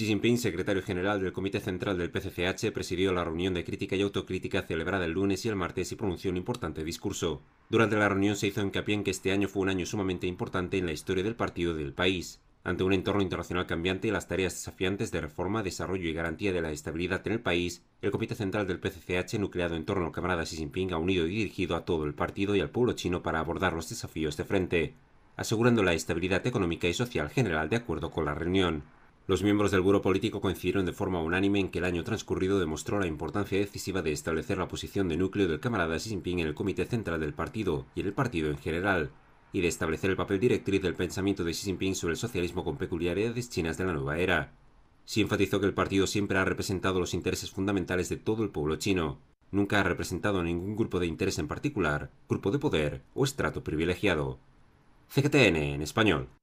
Xi Jinping, secretario general del Comité Central del PCCH, presidió la reunión de crítica y autocrítica celebrada el lunes y el martes y pronunció un importante discurso. Durante la reunión se hizo hincapié en que este año fue un año sumamente importante en la historia del partido del país. Ante un entorno internacional cambiante y las tareas desafiantes de reforma, desarrollo y garantía de la estabilidad en el país, el Comité Central del PCCH, nucleado en torno al camarada Xi Jinping, ha unido y dirigido a todo el partido y al pueblo chino para abordar los desafíos de frente, asegurando la estabilidad económica y social general de acuerdo con la reunión. Los miembros del buro Político coincidieron de forma unánime en que el año transcurrido demostró la importancia decisiva de establecer la posición de núcleo del camarada Xi Jinping en el Comité Central del Partido y en el partido en general, y de establecer el papel directriz del pensamiento de Xi Jinping sobre el socialismo con peculiaridades chinas de la nueva era. Se enfatizó que el partido siempre ha representado los intereses fundamentales de todo el pueblo chino, nunca ha representado a ningún grupo de interés en particular, grupo de poder o estrato privilegiado. CGTN en español.